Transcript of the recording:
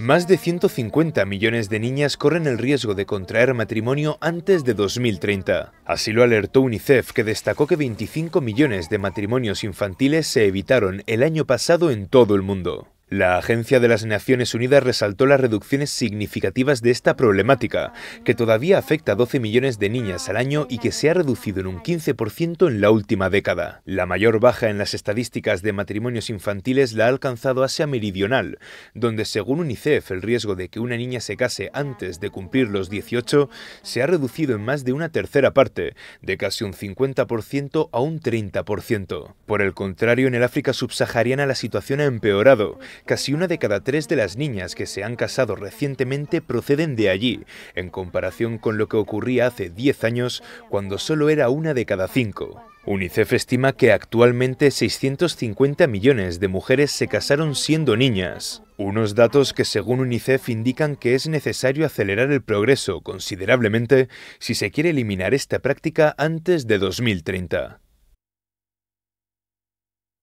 Más de 150 millones de niñas corren el riesgo de contraer matrimonio antes de 2030. Así lo alertó UNICEF, que destacó que 25 millones de matrimonios infantiles se evitaron el año pasado en todo el mundo. La Agencia de las Naciones Unidas resaltó las reducciones significativas de esta problemática, que todavía afecta a 12 millones de niñas al año y que se ha reducido en un 15% en la última década. La mayor baja en las estadísticas de matrimonios infantiles la ha alcanzado Asia Meridional, donde según UNICEF el riesgo de que una niña se case antes de cumplir los 18 se ha reducido en más de una tercera parte, de casi un 50% a un 30%. Por el contrario, en el África subsahariana la situación ha empeorado, Casi una de cada tres de las niñas que se han casado recientemente proceden de allí, en comparación con lo que ocurría hace 10 años, cuando solo era una de cada cinco. UNICEF estima que actualmente 650 millones de mujeres se casaron siendo niñas, unos datos que según UNICEF indican que es necesario acelerar el progreso considerablemente si se quiere eliminar esta práctica antes de 2030.